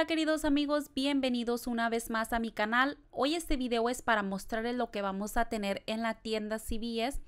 Hola queridos amigos, bienvenidos una vez más a mi canal. Hoy este video es para mostrarles lo que vamos a tener en la tienda CBS.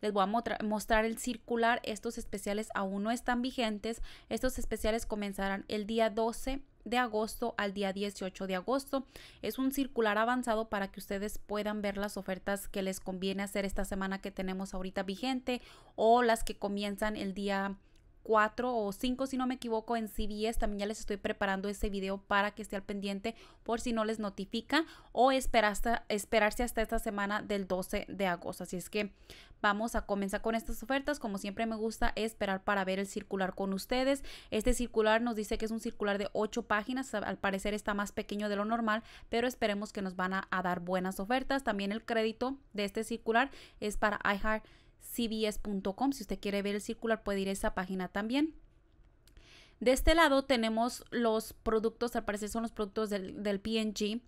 Les voy a mostrar el circular, estos especiales aún no están vigentes. Estos especiales comenzarán el día 12 de agosto al día 18 de agosto. Es un circular avanzado para que ustedes puedan ver las ofertas que les conviene hacer esta semana que tenemos ahorita vigente o las que comienzan el día 4 o 5 si no me equivoco en CBS. También ya les estoy preparando ese video para que esté al pendiente por si no les notifica o esperarse, esperarse hasta esta semana del 12 de agosto. Así es que vamos a comenzar con estas ofertas. Como siempre me gusta esperar para ver el circular con ustedes. Este circular nos dice que es un circular de 8 páginas. Al parecer está más pequeño de lo normal, pero esperemos que nos van a, a dar buenas ofertas. También el crédito de este circular es para iHeart cbs.com. Si usted quiere ver el circular, puede ir a esa página también. De este lado tenemos los productos, al parecer son los productos del, del PNG.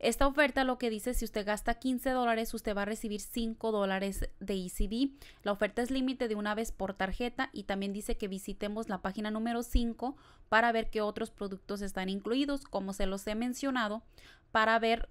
Esta oferta lo que dice, si usted gasta 15 dólares, usted va a recibir 5 dólares de ECB. La oferta es límite de una vez por tarjeta y también dice que visitemos la página número 5 para ver qué otros productos están incluidos, como se los he mencionado, para ver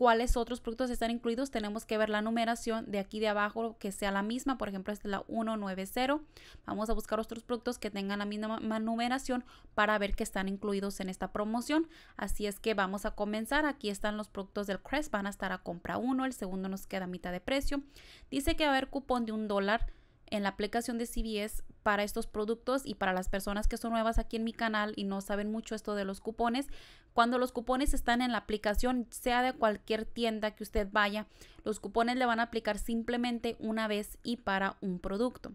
cuáles otros productos están incluidos, tenemos que ver la numeración de aquí de abajo que sea la misma. Por ejemplo, esta es la 190. Vamos a buscar otros productos que tengan la misma numeración para ver que están incluidos en esta promoción. Así es que vamos a comenzar. Aquí están los productos del Crest. Van a estar a compra uno. El segundo nos queda a mitad de precio. Dice que va a haber cupón de un dólar en la aplicación de CBS para estos productos y para las personas que son nuevas aquí en mi canal y no saben mucho esto de los cupones. Cuando los cupones están en la aplicación, sea de cualquier tienda que usted vaya, los cupones le van a aplicar simplemente una vez y para un producto.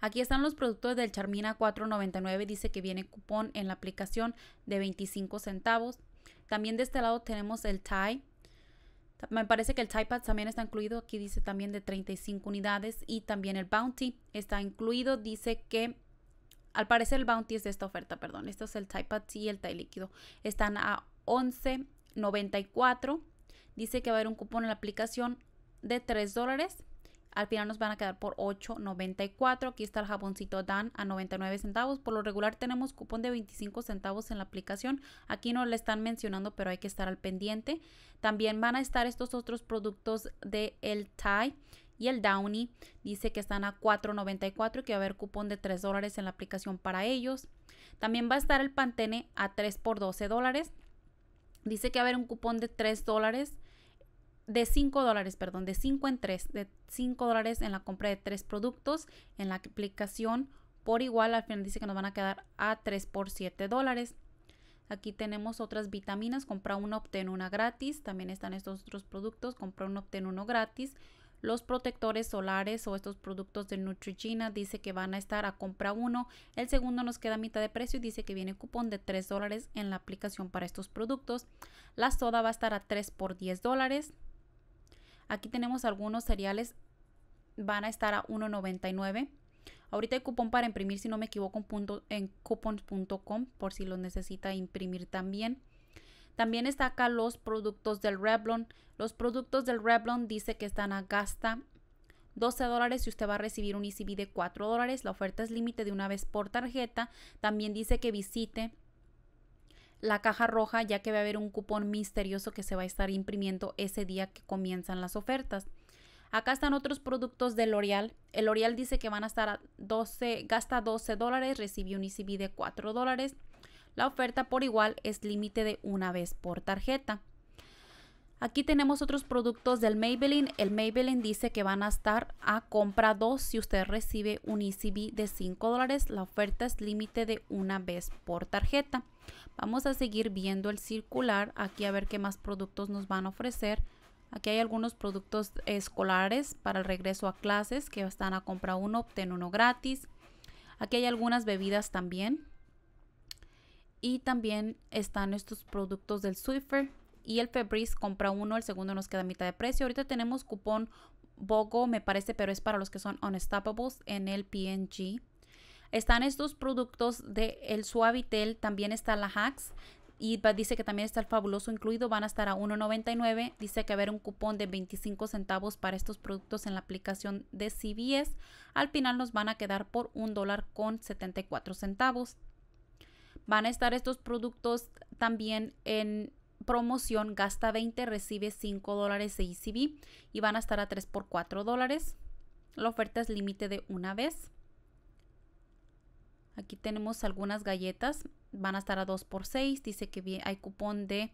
Aquí están los productos del Charmina 499, dice que viene cupón en la aplicación de 25 centavos. También de este lado tenemos el Thai, me parece que el Typepad también está incluido. Aquí dice también de 35 unidades y también el Bounty está incluido. Dice que al parecer el Bounty es de esta oferta, perdón. Esto es el Typepad y el Tie líquido. Están a 11.94. Dice que va a haber un cupón en la aplicación de 3 dólares al final nos van a quedar por 8.94. Aquí está el jaboncito Dan a 99 centavos. Por lo regular tenemos cupón de 25 centavos en la aplicación. Aquí no le están mencionando, pero hay que estar al pendiente. También van a estar estos otros productos de El Thai y el Downy dice que están a 4.94 y que va a haber cupón de 3 dólares en la aplicación para ellos. También va a estar el Pantene a 3 por 12 dólares. Dice que va a haber un cupón de 3 dólares de 5 dólares, perdón, de 5 en 3, de 5 dólares en la compra de 3 productos en la aplicación por igual, al final dice que nos van a quedar a 3 por 7 dólares. Aquí tenemos otras vitaminas, compra uno, obtén una gratis. También están estos otros productos, compra uno, obtén uno gratis. Los protectores solares o estos productos de Neutrogena dice que van a estar a compra uno. El segundo nos queda a mitad de precio y dice que viene cupón de 3 dólares en la aplicación para estos productos. La soda va a estar a 3 por 10 dólares. Aquí tenemos algunos cereales, van a estar a 1.99. Ahorita hay cupón para imprimir, si no me equivoco, en, punto, por si lo necesita imprimir también. También está acá los productos del Revlon. Los productos del Revlon dice que están a gasta 12 dólares y usted va a recibir un ECB de 4 dólares. La oferta es límite de una vez por tarjeta. También dice que visite la caja roja ya que va a haber un cupón misterioso que se va a estar imprimiendo ese día que comienzan las ofertas. Acá están otros productos de L'Oreal. El L'Oreal dice que van a estar a 12, gasta 12 dólares, recibe un ECB de 4 dólares. La oferta por igual es límite de una vez por tarjeta. Aquí tenemos otros productos del Maybelline. El Maybelline dice que van a estar a compra 2 si usted recibe un ECB de 5 dólares. La oferta es límite de una vez por tarjeta. Vamos a seguir viendo el circular aquí a ver qué más productos nos van a ofrecer. Aquí hay algunos productos escolares para el regreso a clases que están a compra 1, obtén uno gratis. Aquí hay algunas bebidas también. Y también están estos productos del Swiffer y el Febris compra uno, el segundo nos queda a mitad de precio. Ahorita tenemos cupón BOGO, me parece, pero es para los que son Unstoppables en el PNG. Están estos productos de el Suavitel, también está la Hacks y dice que también está el fabuloso incluido, van a estar a 1.99. Dice que va haber un cupón de 25 centavos para estos productos en la aplicación de CVS. Al final nos van a quedar por un dólar con 74 centavos. Van a estar estos productos también en promoción gasta 20, recibe 5 dólares de ECB y van a estar a 3 por 4 dólares. La oferta es límite de una vez. Aquí tenemos algunas galletas, van a estar a 2 por 6. Dice que hay cupón de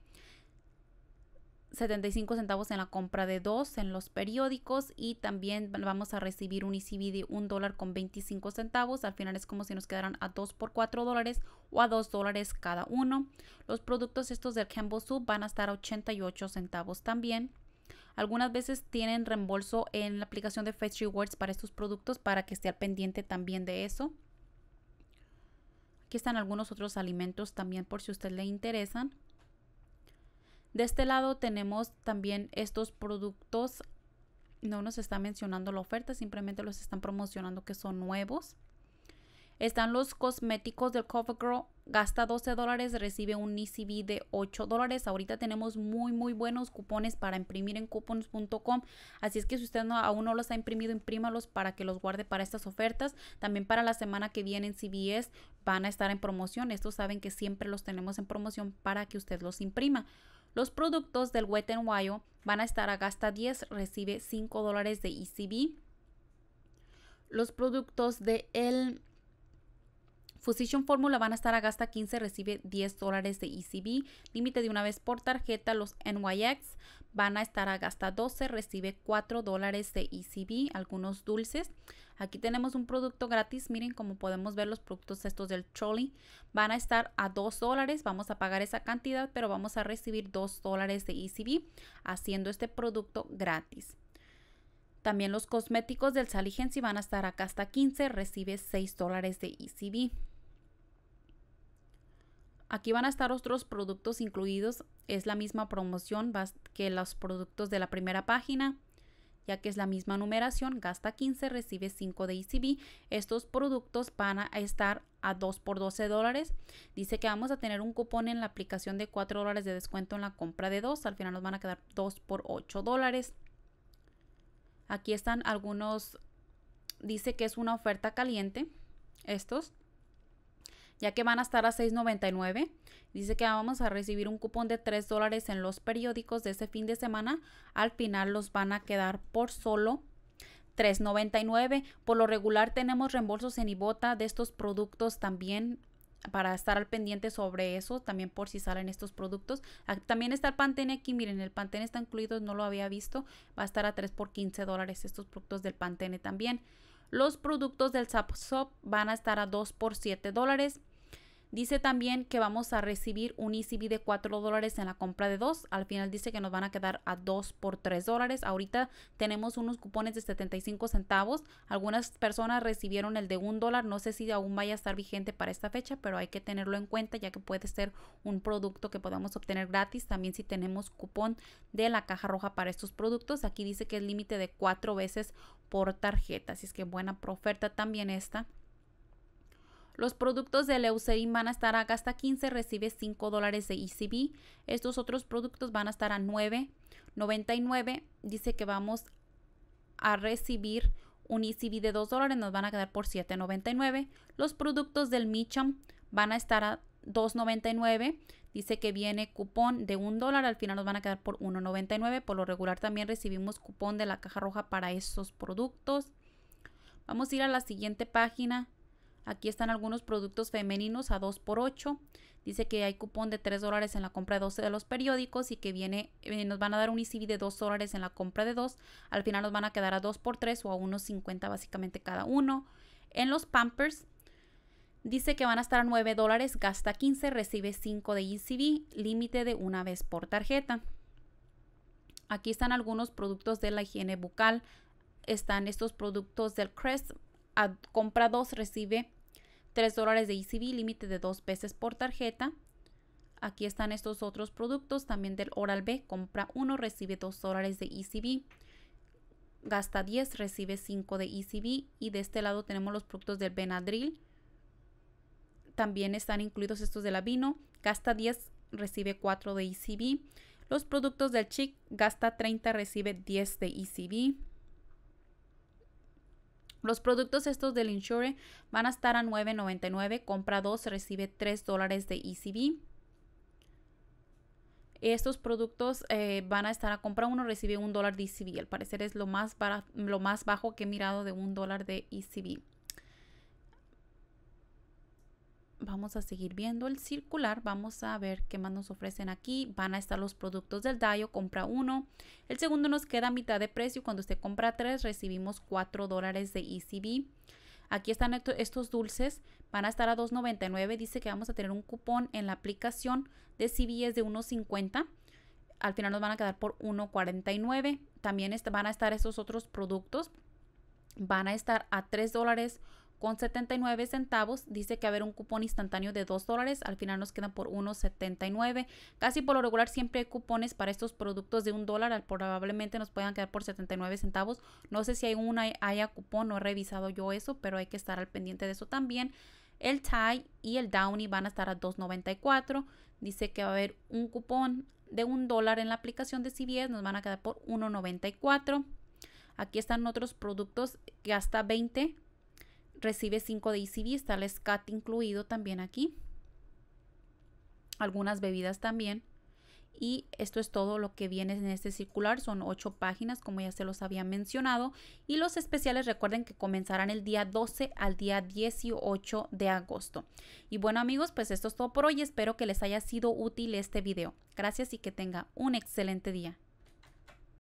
75 centavos en la compra de dos en los periódicos y también vamos a recibir un ECB de un dólar con 25 centavos. Al final es como si nos quedaran a dos por cuatro dólares o a dos dólares cada uno. Los productos estos del Campbell Soup van a estar a 88 centavos también. Algunas veces tienen reembolso en la aplicación de Fetch Rewards para estos productos para que esté al pendiente también de eso. Aquí están algunos otros alimentos también por si a usted le interesan. De este lado tenemos también estos productos. No nos está mencionando la oferta, simplemente los están promocionando que son nuevos. Están los cosméticos del CoverGirl. Gasta 12 dólares, recibe un ECB de 8 dólares. Ahorita tenemos muy, muy buenos cupones para imprimir en coupons.com. Así es que si usted aún no los ha imprimido, imprímalos para que los guarde para estas ofertas. También para la semana que viene en CBS van a estar en promoción. Estos saben que siempre los tenemos en promoción para que usted los imprima. Los productos del Wet n van a estar a gasta 10, recibe 5 dólares de ECB. Los productos de el Fusion Formula van a estar a gasta 15, recibe 10 dólares de ECB. Límite de una vez por tarjeta, los NYX van a estar a gasta 12, recibe 4 dólares de ECB. Algunos dulces Aquí tenemos un producto gratis. Miren, como podemos ver, los productos estos del trolley van a estar a 2 dólares. Vamos a pagar esa cantidad, pero vamos a recibir 2 dólares de ECB haciendo este producto gratis. También los cosméticos del si van a estar acá hasta 15. Recibe 6 dólares de ECB. Aquí van a estar otros productos incluidos. Es la misma promoción que los productos de la primera página ya que es la misma numeración, gasta 15, recibe 5 de ECB. Estos productos van a estar a 2 por 12 dólares. Dice que vamos a tener un cupón en la aplicación de 4 dólares de descuento en la compra de 2. Al final nos van a quedar 2 por 8 dólares. Aquí están algunos, dice que es una oferta caliente, estos ya que van a estar a $6.99. Dice que vamos a recibir un cupón de 3 dólares en los periódicos de ese fin de semana. Al final los van a quedar por solo $3.99. Por lo regular tenemos reembolsos en Ibota de estos productos también para estar al pendiente sobre eso, también por si salen estos productos. Ah, también está el Pantene aquí, miren, el Pantene está incluido, no lo había visto, va a estar a 3 por 15 dólares estos productos del Pantene también. Los productos del Shop van a estar a 2 por 7 dólares. Dice también que vamos a recibir un ECB de 4 dólares en la compra de 2. Al final dice que nos van a quedar a 2 por 3 dólares. Ahorita tenemos unos cupones de 75 centavos. Algunas personas recibieron el de 1 dólar. No sé si aún vaya a estar vigente para esta fecha, pero hay que tenerlo en cuenta ya que puede ser un producto que podamos obtener gratis. También si tenemos cupón de la caja roja para estos productos. Aquí dice que es límite de 4 veces por tarjeta. Así es que buena oferta también esta. Los productos de Leucerin van a estar a hasta 15, recibe 5 dólares de ECB. Estos otros productos van a estar a 9.99. Dice que vamos a recibir un ECB de 2 dólares, nos van a quedar por 7.99. Los productos del Micham van a estar a 2.99. Dice que viene cupón de 1 dólar, al final nos van a quedar por 1.99. Por lo regular también recibimos cupón de la caja roja para esos productos. Vamos a ir a la siguiente página Aquí están algunos productos femeninos a 2x8. Dice que hay cupón de 3 dólares en la compra de 12 de los periódicos y que viene, eh, nos van a dar un ICB de 2 dólares en la compra de 2. Al final nos van a quedar a 2x3 o a 1.50 básicamente cada uno. En los Pampers Dice que van a estar a 9 dólares, gasta 15, recibe 5 de ECB, límite de una vez por tarjeta. Aquí están algunos productos de la higiene bucal. Están estos productos del Crest. A compra 2 recibe 3 dólares de ECB, límite de 2 veces por tarjeta. Aquí están estos otros productos también del Oral B. Compra 1, recibe 2 dólares de ECB. Gasta 10, recibe 5 de ECB. Y de este lado tenemos los productos del Benadryl. También están incluidos estos de la vino. Gasta 10, recibe 4 de ECB. Los productos del Chick. Gasta 30, recibe 10 de ECB. Los productos estos del Insure van a estar a $9.99. Compra 2, recibe 3 dólares de ECB. Estos productos eh, van a estar a compra uno, recibe 1 dólar de ECB. Al parecer es lo más, lo más bajo que he mirado de 1 dólar de ECB. vamos a seguir viendo el circular, vamos a ver qué más nos ofrecen aquí, van a estar los productos del Dayo, compra uno, el segundo nos queda a mitad de precio, cuando usted compra tres recibimos cuatro dólares de ECB. Aquí están estos dulces, van a estar a 2.99, dice que vamos a tener un cupón en la aplicación de e CB es de 1.50. Al final nos van a quedar por 1.49. También van a estar estos otros productos. Van a estar a tres dólares con 79 centavos. Dice que va a haber un cupón instantáneo de 2 dólares. Al final nos quedan por 1.79. Casi por lo regular siempre hay cupones para estos productos de 1 dólar. Probablemente nos puedan quedar por 79 centavos. No sé si hay una haya cupón. No he revisado yo eso, pero hay que estar al pendiente de eso también. El tie y el downy van a estar a 2.94. Dice que va a haber un cupón de 1 dólar en la aplicación de CVS. Nos van a quedar por 1.94. Aquí están otros productos Gasta hasta 20 recibe 5 de ECB, está el SCAT incluido también aquí. Algunas bebidas también. Y esto es todo lo que viene en este circular. Son 8 páginas, como ya se los había mencionado. Y los especiales recuerden que comenzarán el día 12 al día 18 de agosto. Y bueno amigos, pues esto es todo por hoy. Espero que les haya sido útil este video. Gracias y que tenga un excelente día.